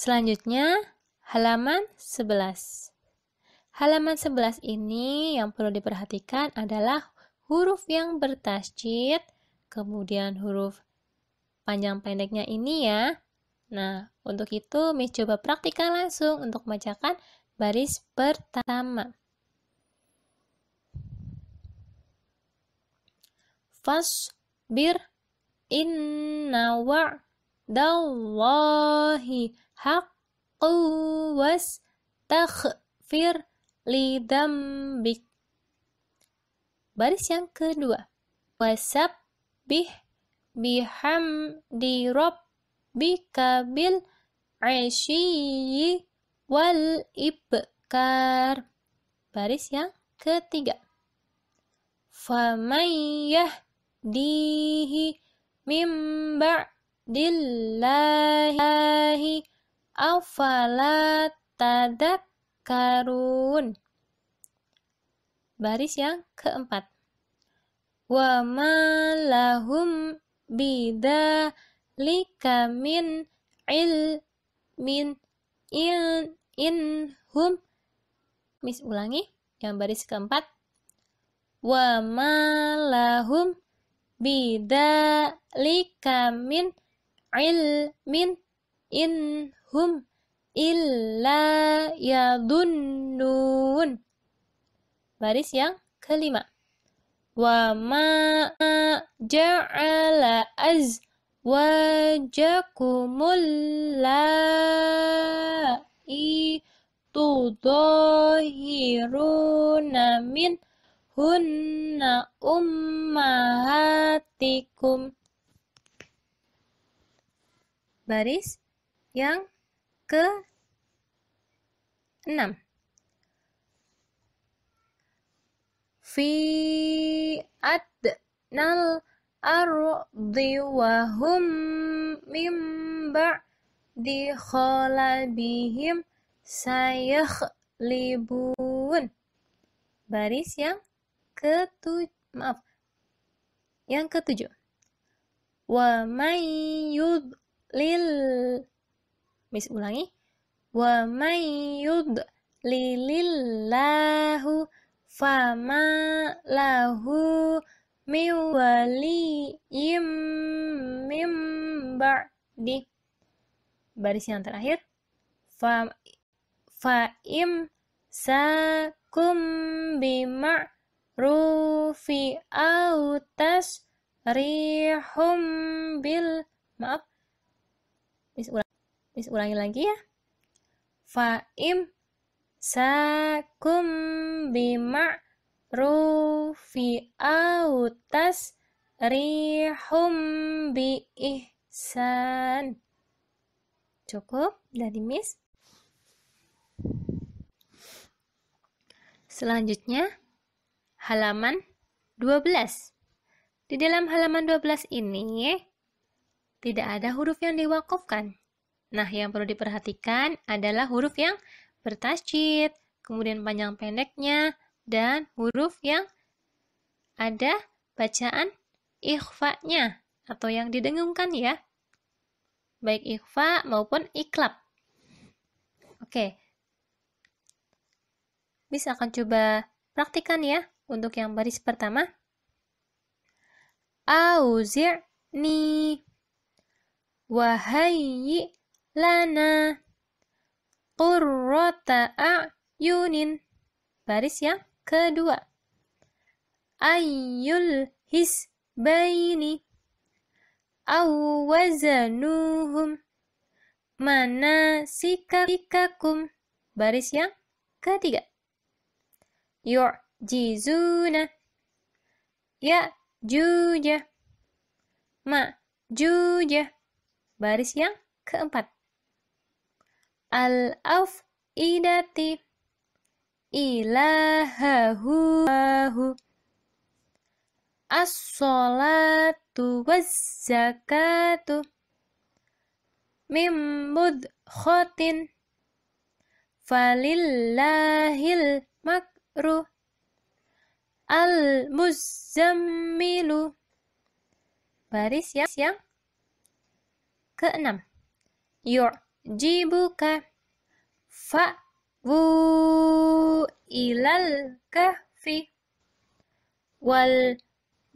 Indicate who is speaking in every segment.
Speaker 1: Selanjutnya, halaman 11. Halaman 11 ini yang perlu diperhatikan adalah huruf yang bertasjid, kemudian huruf panjang pendeknya ini ya. Nah, untuk itu Miss coba praktikkan langsung untuk membacakan baris pertama. Fasbir inna wa'dallahi haqqu wastaghfir lidambik. Baris yang kedua. wasab Wasabbih biham rabbika bil asyiyyi wal ibkar. Baris yang ketiga. Famayyah dihi mim ba'dillahi Afala karun Baris yang keempat. Wa malahum bida il min in hum Mis ulangi yang baris keempat. Wa malahum bida il min in hum illa yadunnun. Baris yang kelima. Wa ma ja'ala az wajakumul la'i tudahiruna min hunna ummahatikum. Baris yang ke 6 fi adnal ardi wa hum mim ba'di khalabihim sayakhlibun baris yang ketujuh maaf yang ketujuh wa may yudlil Miss ulangi. Wa may lilillahu fama lahu miwaliyim waliyim ba'di. Baris yang terakhir. Fa, fa fa'im sakum bima' rufi autas rihum bil maaf mis ulang Bis ulangi lagi ya. Fa'im sakum bima rufi autas rihum bi ihsan. Cukup dari Miss. Selanjutnya, halaman 12. Di dalam halaman 12 ini, tidak ada huruf yang diwakufkan. Nah, yang perlu diperhatikan adalah huruf yang bertasjid, kemudian panjang pendeknya, dan huruf yang ada bacaan ikhfa-nya atau yang didengungkan ya. Baik ikhfa maupun iklab. Oke. Bisa akan coba praktikan ya untuk yang baris pertama. Auzi'ni wahayyi lana qurrata a'yunin baris yang kedua ayyul hisbaini awwazanuhum wazanuhum manasikakakum baris yang ketiga yu'jizuna ya juja ma juja baris yang keempat al-af'idati ilahahu as-salatu waz-zakatu mimmud khotin falillahil makru al muzzammilu baris yang, yang keenam yur jibuka fa wu ilal kahfi wal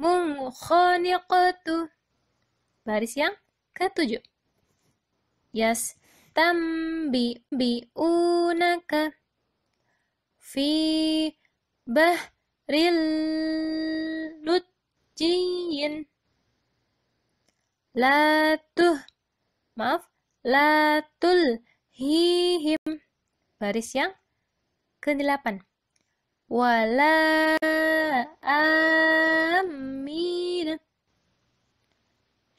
Speaker 1: mukhaniqatu baris yang ketujuh yas tambi bi unaka fi bahril la latuh maaf latul hihim baris yang ke-8 wala amin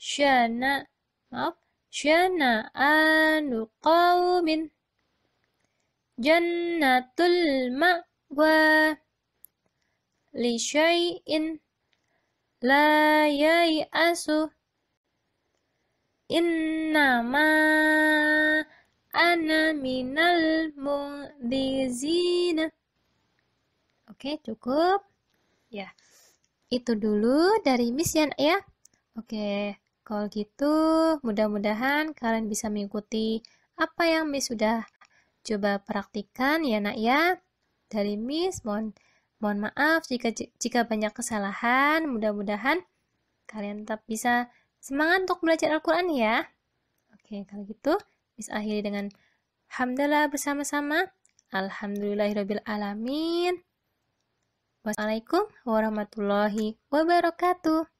Speaker 1: syana maaf syana anu qawmin jannatul ma'wa li syai'in la yai'asu Innama ana minal mudzina. Oke, cukup. Ya. Itu dulu dari Miss Yan ya. Oke, kalau gitu mudah-mudahan kalian bisa mengikuti apa yang Miss sudah coba praktikan ya nak ya. Dari Miss mohon mohon maaf jika jika banyak kesalahan. Mudah-mudahan kalian tetap bisa Semangat untuk belajar Al-Quran ya. Oke, kalau gitu, bisa akhiri dengan Alhamdulillah bersama-sama. Alhamdulillahirrabbilalamin. Wassalamualaikum warahmatullahi wabarakatuh.